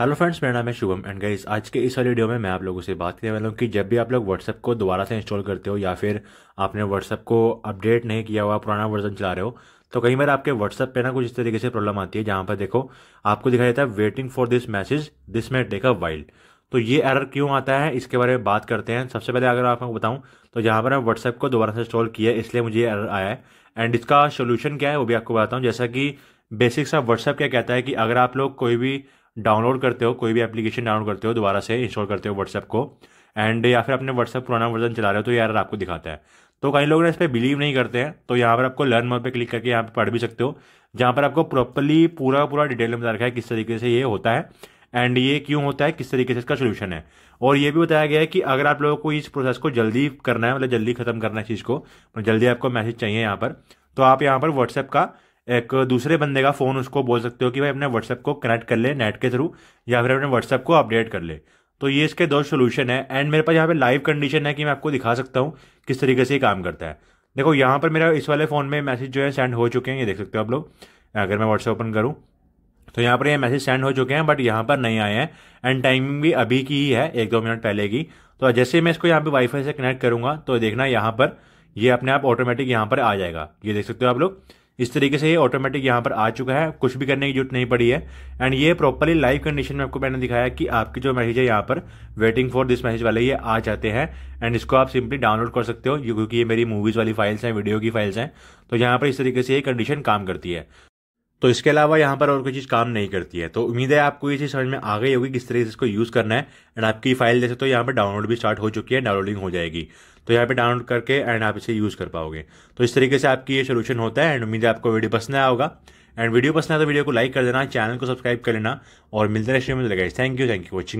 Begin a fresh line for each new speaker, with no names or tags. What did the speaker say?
hello friends मेरा नाम है शुभम एंड गाइस आज के इस वीडियो में मैं आप लोगों से बात करने वाला हूँ कि जब भी आप लोग व्हाट्सअप को दोबारा से इंस्टॉल करते हो या फिर आपने व्हाट्सअप को अपडेट नहीं किया हुआ पुराना वर्जन चला रहे हो तो कई बार आपके व्हाट्सअप पे ना कुछ इस तरीके से प्रॉब्लम आती है जहां पर देखो आपको दिखाई देता है waiting for this message this may take a while तो ये एरर क्यों आता है इसके बारे में बात करते हैं सबसे पहले अगर आपको बताऊं तो जहां पर मैं व्हाट्सएप को दोबारा से इंस्टॉल किया इसलिए मुझे ये एरर आया है एंड इसका सोल्यूशन क्या है वो भी आपको बताता हूँ जैसा कि बेसिक्स ऑफ व्हाट्सएप क्या कहता है कि अगर आप लोग कोई भी डाउनलोड करते हो कोई भी एप्लीकेशन डाउनलोड करते हो दोबारा से इंस्टॉल करते हो व्हाट्सएप को एंड या फिर अपने व्हाट्सएप पुराना वर्जन चला रहे हो तो यार आपको दिखाता है तो कई लोग ना इस पर बिलीव नहीं करते हैं तो यहाँ पर आपको लर्न मोड पर क्लिक करके यहाँ पर पढ़ भी सकते हो जहाँ पर आपको प्रॉपरली पूरा पूरा डिटेल में बता रखा है किस तरीके से ये होता है एंड ये क्यों होता है किस तरीके से इसका सोल्यूशन है और ये भी बताया गया है कि अगर आप लोगों को इस प्रोसेस को जल्दी करना है मतलब जल्दी खत्म करना है चीज़ को मतलब जल्दी आपको मैसेज चाहिए यहाँ पर तो आप यहाँ पर व्हाट्सएप का एक दूसरे बंदे का फ़ोन उसको बोल सकते हो कि भाई अपने व्हाट्सएप को कनेक्ट कर ले नेट के थ्रू या फिर अपने व्हाट्सएप को अपडेट कर ले तो ये इसके दो सोल्यूशन है एंड मेरे पास यहाँ पे लाइव कंडीशन है कि मैं आपको दिखा सकता हूँ किस तरीके से ये काम करता है देखो यहाँ पर मेरा इस वाले फ़ोन में मैसेज जो है सेंड हो चुके हैं ये देख सकते हो आप लोग अगर मैं व्हाट्सएप ओपन करूँ तो यहाँ पर ये मैसेज सेंड हो चुके हैं बट यहाँ पर नहीं आए हैं एंड टाइमिंग भी अभी की ही है एक दो मिनट पहले की तो जैसे मैं इसको यहाँ पे वाईफाई से कनेक्ट करूंगा तो देखना यहाँ पर ये अपने आप ऑटोमेटिक यहाँ पर आ जाएगा ये देख सकते हो आप लोग इस तरीके से ये ऑटोमेटिक यहाँ पर आ चुका है कुछ भी करने की जरूरत नहीं पड़ी है एंड ये प्रॉपरली लाइव कंडीशन में आपको मैंने दिखाया कि आपकी जो मैसेज है यहाँ पर वेटिंग फॉर दिस मैसेज वाले ये आ जाते हैं एंड इसको आप सिंपली डाउनलोड कर सकते हो क्योंकि ये मेरी मूवीज़ वाली फाइल्स हैं वीडियो की फाइल्स हैं तो यहाँ पर इस तरीके से ये कंडीशन काम करती है तो इसके अलावा यहाँ पर और कोई चीज़ काम नहीं करती है तो उम्मीद है आपको ये चीज़ समझ में आ गई होगी किस तरीके से इसको यूज़ करना है एंड आपकी फाइल जैसे तो यहाँ पर डाउनलोड भी स्टार्ट हो चुकी है डाउनलोडिंग हो जाएगी तो यहाँ पे डाउनलोड करके एंड आप इसे यूज़ कर पाओगे तो इस तरीके से आपकी ये सोल्यूशन होता है एंड उम्मीद है आपको वीडियो पसंद आया होगा एंड वीडियो पसंद आया तो वीडियो को लाइक कर देना चैनल को सब्सक्राइब कर लेना और मिलते रहे thank you thank you watching